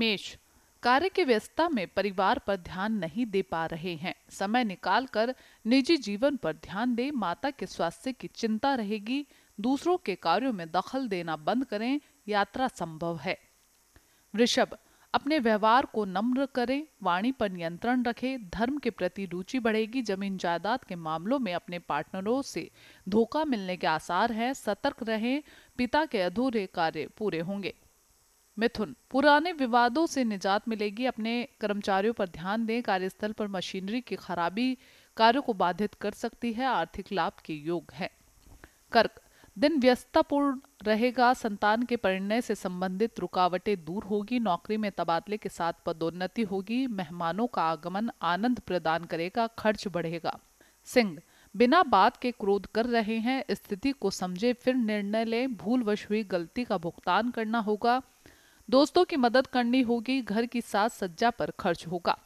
मेष कार्य की व्यस्तता में परिवार पर ध्यान नहीं दे पा रहे हैं समय निकालकर निजी जीवन पर ध्यान दे माता के स्वास्थ्य की चिंता रहेगी दूसरों के कार्यों में दखल देना बंद करें यात्रा संभव है वृषभ अपने व्यवहार को नम्र करें वाणी पर नियंत्रण रखें धर्म के प्रति रुचि बढ़ेगी जमीन जायदाद के मामलों में अपने पार्टनरों से धोखा मिलने के आसार हैं सतर्क रहें पिता के अधूरे कार्य पूरे होंगे मिथुन पुराने विवादों से निजात मिलेगी अपने कर्मचारियों पर ध्यान दें कार्यस्थल पर मशीनरी की खराबी कार्यों को बाधित कर सकती है आर्थिक लाभ के योग है कर्क दिन व्यस्तपूर्ण रहेगा संतान के परिणय से संबंधित रुकावटें दूर होगी नौकरी में तबादले के साथ पदोन्नति होगी मेहमानों का आगमन आनंद प्रदान करेगा खर्च बढ़ेगा सिंह बिना बात के क्रोध कर रहे हैं स्थिति को समझे फिर निर्णय लें भूलवश हुई गलती का भुगतान करना होगा दोस्तों की मदद करनी होगी घर की सास सज्जा पर खर्च होगा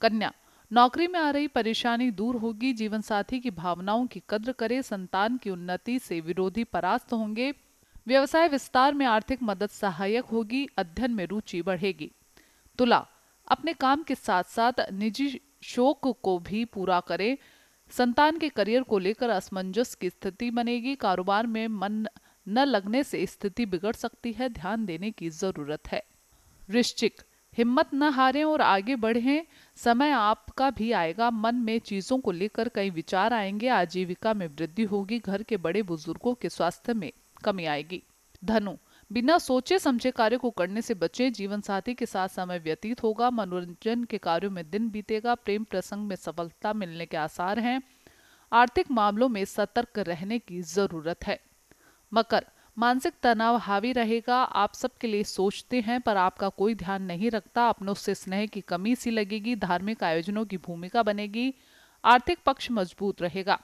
कन्या नौकरी में आ रही परेशानी दूर होगी जीवन साथी की भावनाओं की कद्र करे संतान की उन्नति से विरोधी परास्त होंगे व्यवसाय विस्तार में आर्थिक मदद सहायक होगी अध्ययन में रुचि बढ़ेगी तुला अपने काम के साथ साथ निजी शोक को भी पूरा करें संतान के करियर को लेकर असमंजस की स्थिति बनेगी कारोबार में मन न लगने से स्थिति बिगड़ सकती है ध्यान देने की जरूरत है वृश्चिक हिम्मत न हारें और आगे बढ़ें समय आपका भी आएगा मन में चीज़ों को लेकर कई विचार आएंगे आजीविका में वृद्धि होगी घर के बड़े बुजुर्गों के स्वास्थ्य में कमी आएगी धनु बिना सोचे समझे कार्य को करने से बचें जीवन साथी के साथ समय व्यतीत होगा मनोरंजन के कार्यों में दिन बीतेगा प्रेम प्रसंग में सफलता मिलने के आसार हैं आर्थिक मामलों में सतर्क रहने की जरूरत है मकर मानसिक तनाव हावी रहेगा आप सबके लिए सोचते हैं पर आपका कोई ध्यान नहीं रखता अपनों से स्नेह की कमी सी लगेगी धार्मिक आयोजनों की भूमिका बनेगी आर्थिक पक्ष मजबूत रहेगा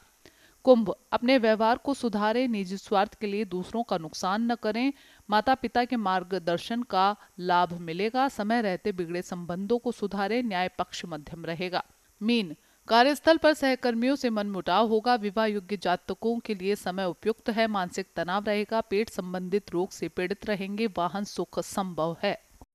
कुंभ अपने व्यवहार को सुधारें निजी स्वार्थ के लिए दूसरों का नुकसान न करें माता पिता के मार्गदर्शन का लाभ मिलेगा समय रहते बिगड़े संबंधों को सुधारें न्याय पक्ष मध्यम रहेगा मीन कार्यस्थल पर सहकर्मियों से मनमुटाव होगा विवाह योग्य जातकों के लिए समय उपयुक्त है मानसिक तनाव रहेगा पेट संबंधित रोग से पीड़ित रहेंगे वाहन सुख संभव है